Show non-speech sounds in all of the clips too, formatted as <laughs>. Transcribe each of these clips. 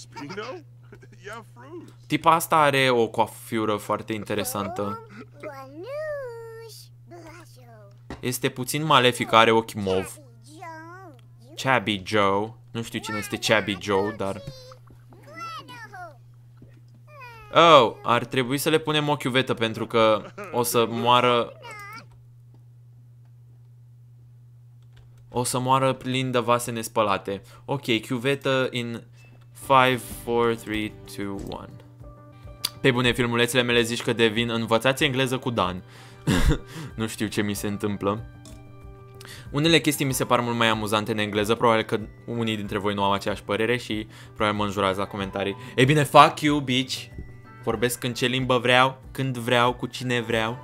<laughs> Tipa asta are o coafură foarte interesantă. Este puțin malefică, are ochi mov. Chabby Joe. Nu știu cine este Chabby Joe, dar... Oh, ar trebui să le punem o chiuvetă pentru că o să moară... O să moară plin de vase nespălate. Ok, chiuvetă in 5, 4, 3, 2, 1. Pe bune, filmulețele mele zici că devin învățați engleză cu Dan. <laughs> nu știu ce mi se întâmplă. Unele chestii mi se par mult mai amuzante în engleză, probabil că unii dintre voi nu au aceeași părere și probabil mă înjurați la comentarii. Ei bine, fuck you, bitch! Vorbesc în ce limbă vreau, când vreau, cu cine vreau.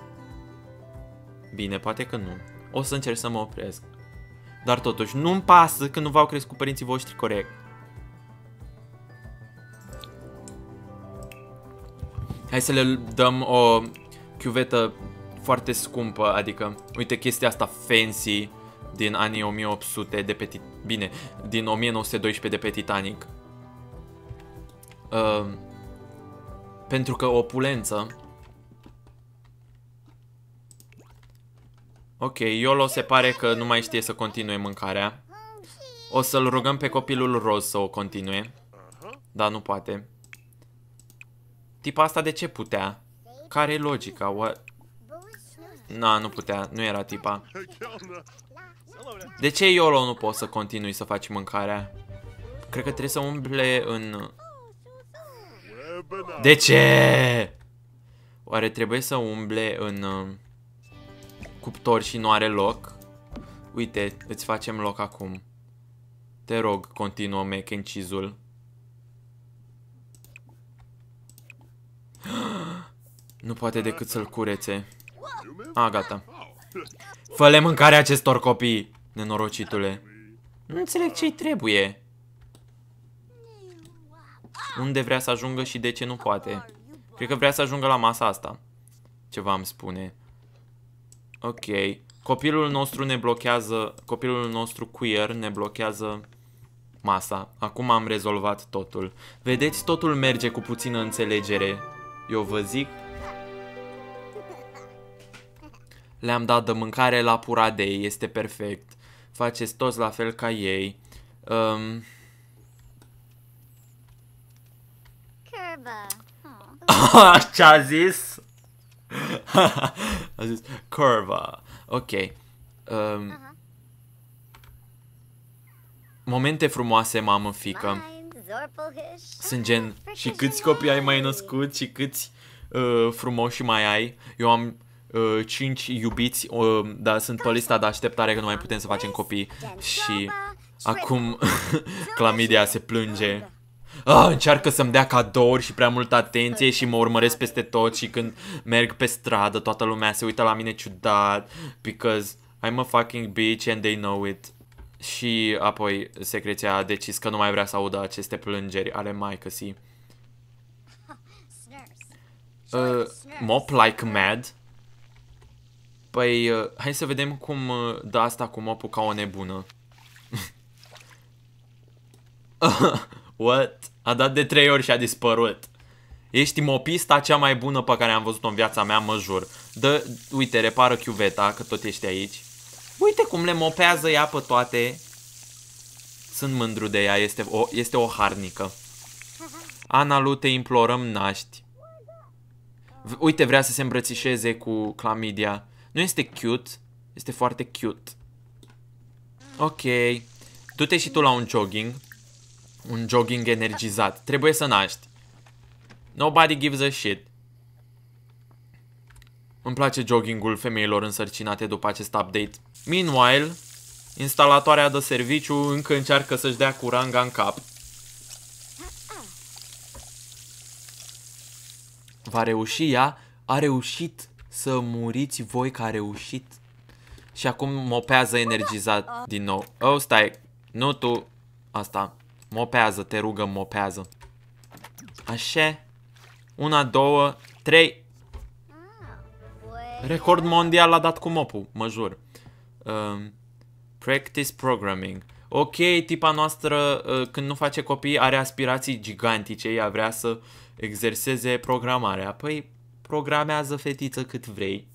Bine, poate că nu. O să încerc să mă opresc. Dar totuși, nu-mi pasă că nu v-au crescut părinții voștri corect. Hai să le dăm o chiuvetă foarte scumpă, adică, uite chestia asta fancy din anii 1800 de pe Titanic. bine, din 1912 de pe Titanic. Uh, pentru că opulență Ok, Iolo se pare că nu mai știe să continue mâncarea. O să-l rugăm pe copilul roz să o continue. Dar nu poate. Tipa asta de ce putea? Care e logica? O... Na, nu putea, nu era tipa. De ce YOLO nu poți să continui să faci mâncarea? Cred că trebuie să umble în... De ce? Oare trebuie să umble în uh, cuptor și nu are loc? Uite, îți facem loc acum. Te rog, continuă mecanicizul. cheese-ul. Nu poate decât să-l curețe. A, gata. Fă-le mâncare acestor copii, nenorocitule. Nu înțeleg ce-i trebuie. Unde vrea să ajungă și de ce nu poate. Cred că vrea să ajungă la masa asta. Ceva îmi spune. Ok. Copilul nostru ne blochează... Copilul nostru queer ne blochează masa. Acum am rezolvat totul. Vedeți, totul merge cu puțină înțelegere. Eu vă zic le-am dat de mâncare la puradei, este perfect. Faceți toți la fel ca ei. Um... Ce <laughs> a zis? <laughs> a zis curva. Ok. Um... Momente frumoase, mamă, fică. Sunt gen, și câți copii ai mai născut și câți uh, frumoși mai ai. Eu am uh, 5 iubiți, uh, dar sunt pe lista de așteptare că nu mai putem să facem copii și acum <laughs> clamidia se plânge. Ah, încearcă să-mi dea cadouri și prea multă atenție și mă urmăresc peste tot și când merg pe stradă toată lumea se uită la mine ciudat because I'm a fucking bitch and they know it. Și apoi secreția a decis că nu mai vrea să audă aceste plângeri ale maicăsii. Uh, mop like mad Păi, uh, hai să vedem cum uh, dă asta cu mopul ca o nebună. <laughs> What? A dat de trei ori și a dispărut. Ești mopista cea mai bună pe care am văzut-o în viața mea, mă jur. Dă, uite, repară chiuveta, că tot ești aici. Uite cum le mopează ea pe toate. Sunt mândru de ea, este o, este o harnică. Ana Lu, te implorăm, naști. Uite, vrea să se îmbrățișeze cu clamidia. Nu este cute, este foarte cute. Ok, du-te și tu la un jogging. Un jogging energizat. Trebuie să naști. Nobody gives a shit. Îmi place joggingul femeilor însărcinate după acest update. Meanwhile, instalatoarea de serviciu încă încearcă să-și dea curanga în cap. Va reuși ea? A reușit! să muriți voi că a reușit. Și acum mopează energizat din nou. Oh, stai. Nu tu. Asta. Mopează, te rugăm, mopează. Așa. Una, două, trei. Record mondial a dat cu mopul, mă jur. Um, practice programming. Ok, tipa noastră uh, când nu face copii are aspirații gigantice, ea vrea să exerseze programarea. Păi, programează fetiță cât vrei.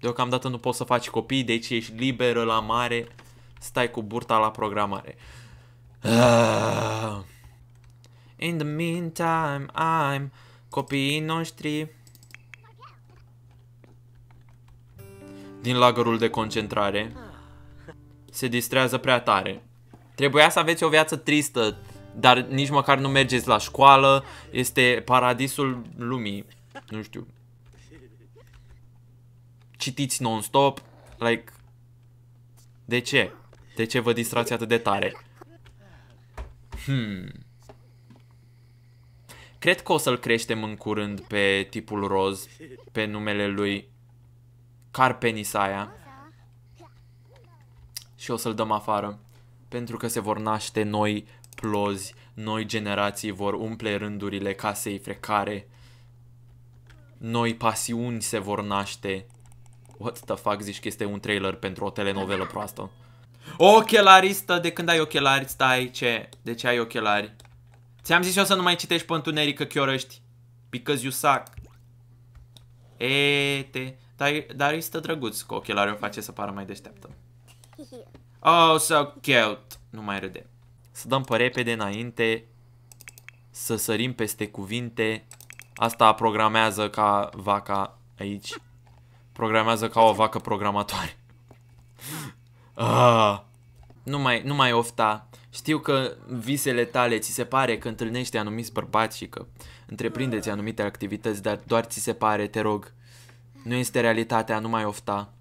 Deocamdată nu poți să faci copii, deci ești liberă la mare, stai cu burta la programare. Uh. In the meantime, I'm copiii noștri din lagărul de concentrare se distrează prea tare. Trebuia să aveți o viață tristă, dar nici măcar nu mergeți la școală, este paradisul lumii. Nu știu citiți non-stop, like, de ce? De ce vă distrați atât de tare? Hmm. Cred că o să-l creștem în curând pe tipul roz, pe numele lui Carpenisaia. Și o să-l dăm afară. Pentru că se vor naște noi plozi, noi generații vor umple rândurile casei frecare noi pasiuni se vor naște. What the fuck, zici că este un trailer pentru o telenovelă proastă. Ochelaristă, de când ai ochelari, stai, ce? De ce ai ochelari? Ți-am zis eu să nu mai citești pe că chiorăști. Because you suck. Ete. Dar, dar este drăguț cu ochelari, o face să pară mai deșteaptă. <laughs> Oh, so cute. Nu mai râde. Să dăm pe repede înainte să sărim peste cuvinte Asta programează ca vaca aici. Programează ca o vacă programatoare. Ah, nu, mai, nu mai ofta. Știu că visele tale ți se pare că întâlnești anumiți bărbați și că întreprindeți anumite activități, dar doar ți se pare, te rog. Nu este realitatea, nu mai ofta.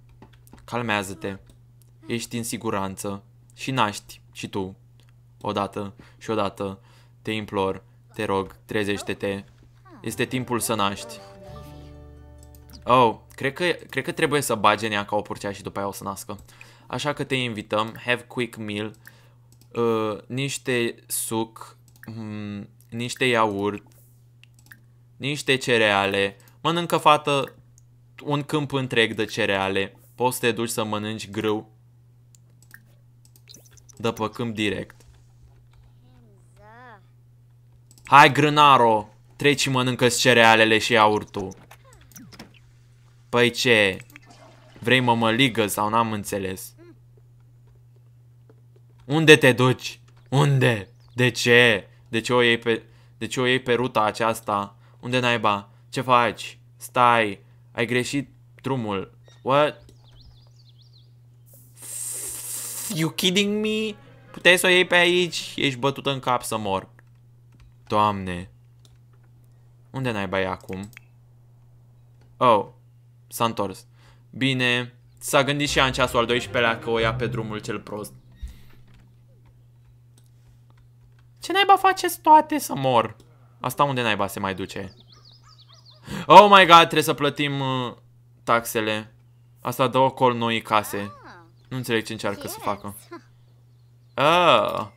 Calmează-te. Ești în siguranță. Și naști. Și tu. Odată și odată. Te implor. Te rog, trezește-te. Este timpul să naști. Oh, cred că, cred că trebuie să bage nea ca o purcea și după aia o să nască. Așa că te invităm, have quick meal, uh, niște suc, um, niște iaurt, niște cereale, mănâncă fată un câmp întreg de cereale, poți să te duci să mănânci grâu de pe câmp direct. Hai, grânaro! Treci și mănâncă-ți cerealele și iaurtul. Păi ce? Vrei mămăligă sau n-am înțeles? Unde te duci? Unde? De ce? De ce o iei pe, de ce o iei pe ruta aceasta? Unde naiba? Ce faci? Stai. Ai greșit drumul. What? You kidding me? Puteai să o iei pe aici? Ești bătut în cap să mor. Doamne. Unde ai e acum? Oh, s-a întors. Bine, s-a gândit și ea în ceasul al 12-lea că o ia pe drumul cel prost. Ce naiba faceți toate să mor? Asta unde naiba se mai duce? Oh my god, trebuie să plătim uh, taxele. Asta dă ocol noi case. Nu înțeleg ce încearcă să facă. Ah.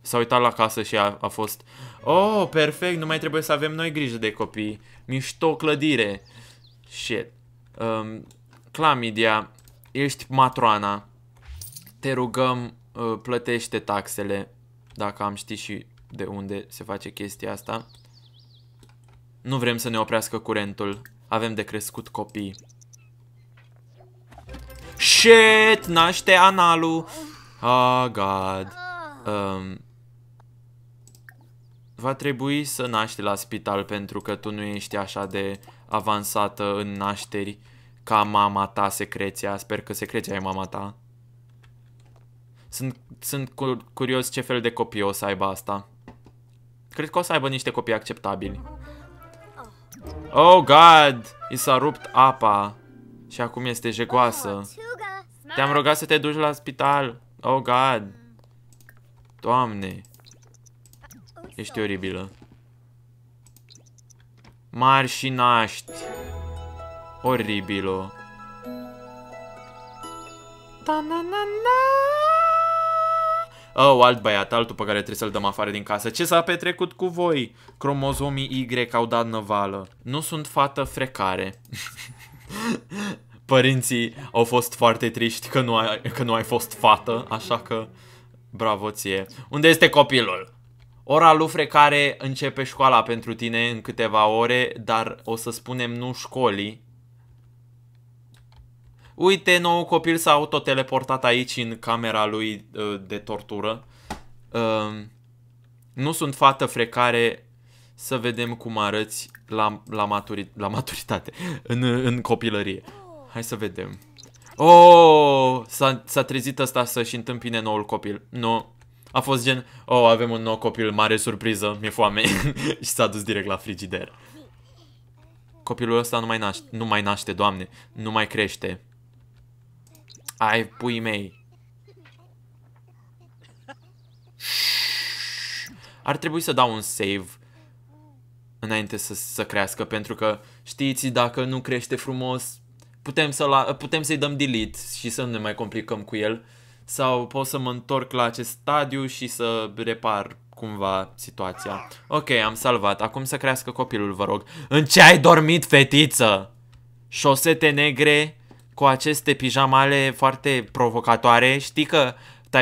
S-a uitat la casă și a, a fost... Oh, perfect, nu mai trebuie să avem noi grijă de copii. Mișto clădire. Shit. Um, Clamidia, ești matroana. Te rugăm, uh, plătește taxele. Dacă am ști și de unde se face chestia asta. Nu vrem să ne oprească curentul. Avem de crescut copii. Shit, naște analul. Oh, God. Um, va trebui să naști la spital pentru că tu nu ești așa de avansată în nașteri ca mama ta secreția. Sper că secreția e mama ta. Sunt, sunt curios ce fel de copii o să aibă asta. Cred că o să aibă niște copii acceptabili. Oh, God! I s-a rupt apa și acum este jegoasă. Oh, Te-am rugat să te duci la spital. Oh, God! Doamne! Ești oribilă. Mari și naști. Oribilo. Ta -na -na -na. Oh, alt băiat, altul pe care trebuie să-l dăm afară din casă. Ce s-a petrecut cu voi? Cromozomii Y au dat năvală. Nu sunt fată frecare. <laughs> Părinții au fost foarte triști că nu, ai, că nu ai fost fată, așa că bravo ție. Unde este copilul? Ora Lufre care începe școala pentru tine în câteva ore, dar o să spunem nu școlii. Uite, nou copil s-a autoteleportat aici în camera lui uh, de tortură. Um, nu sunt fată frecare, să vedem cum arăți la, la, maturi, la maturitate, <laughs> în, în copilărie. Hai să vedem. Oh, s-a trezit asta să-și întâmpine noul copil. Nu, no a fost gen, oh, avem un nou copil, mare surpriză, mi-e foame <laughs> și s-a dus direct la frigider. Copilul ăsta nu mai, naște, nu mai naște, doamne, nu mai crește. Ai pui mei. Ar trebui să dau un save înainte să, să crească, pentru că știți, dacă nu crește frumos, putem, să i putem să-i dăm delete și să nu ne mai complicăm cu el sau pot să mă întorc la acest stadiu și să repar cumva situația. Ok, am salvat. Acum să crească copilul, vă rog. În ce ai dormit, fetiță? Șosete negre cu aceste pijamale foarte provocatoare. Știi că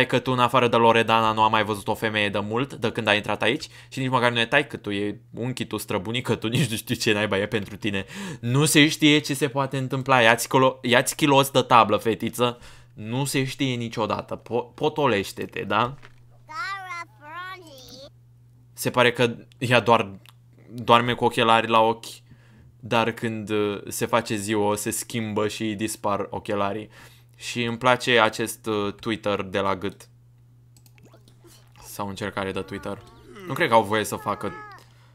că tu în afară de Loredana nu a mai văzut o femeie de mult, de când a intrat aici și nici măcar nu e că tu, e unchi tu, străbunică tu, <laughs> nici nu știi ce naiba e pentru tine. Nu se știe ce se poate întâmpla. Ia-ți, colo- ia-ți kilos de tablă, fetiță. Nu se știe niciodată. Po- potolește-te, da? Se pare că ea doar doarme cu ochelari la ochi, dar când uh, se face ziua se schimbă și dispar ochelarii. Și îmi place acest uh, Twitter de la gât. Sau încercare de Twitter. Nu cred că au voie să facă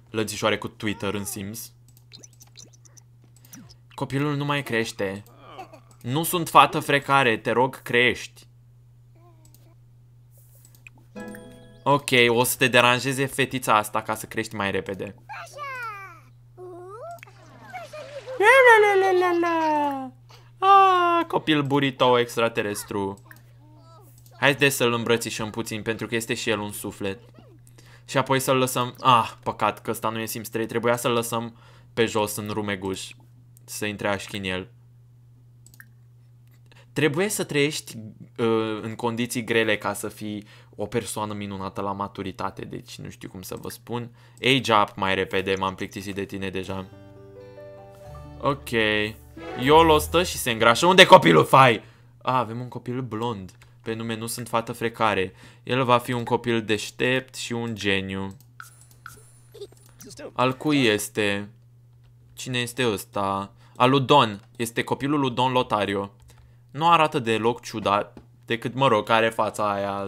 lățișoare cu Twitter în Sims. Copilul nu mai crește. Nu sunt fată frecare, te rog, crești. Ok, o să te deranjeze fetița asta ca să crești mai repede. La la la la la! Ah, copil burito extraterestru. Haideți să-l îmbrățișăm puțin, pentru că este și el un suflet. Și apoi să-l lăsăm... Ah, păcat că ăsta nu e Sims 3, trebuia să-l lăsăm pe jos în rumeguș. Să intre așchi în el trebuie să trăiești uh, în condiții grele ca să fii o persoană minunată la maturitate, deci nu știu cum să vă spun. Age up mai repede, m-am plictisit de tine deja. Ok. Iolo stă și se îngrașă. Unde copilul fai? A, avem un copil blond. Pe nume nu sunt fată frecare. El va fi un copil deștept și un geniu. Al cui este? Cine este ăsta? Al lui Don. Este copilul lui Don Lotario nu arată deloc ciudat, decât, mă rog, care fața aia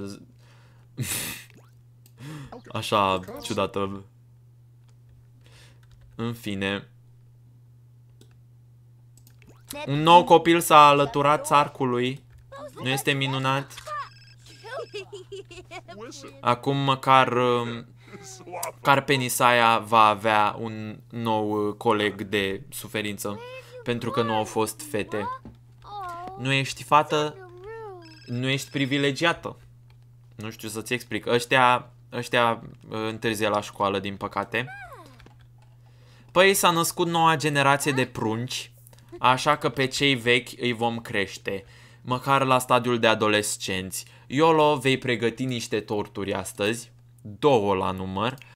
<laughs> așa ciudată. În fine. Un nou copil s-a alăturat țarcului. Nu este minunat? Acum măcar um, Carpenisaia va avea un nou coleg de suferință, pentru că nu au fost fete nu ești fată, nu ești privilegiată. Nu știu să-ți explic. Ăștia, ăștia uh, întârzie la școală, din păcate. Păi s-a născut noua generație de prunci, așa că pe cei vechi îi vom crește, măcar la stadiul de adolescenți. Iolo, vei pregăti niște torturi astăzi, două la număr,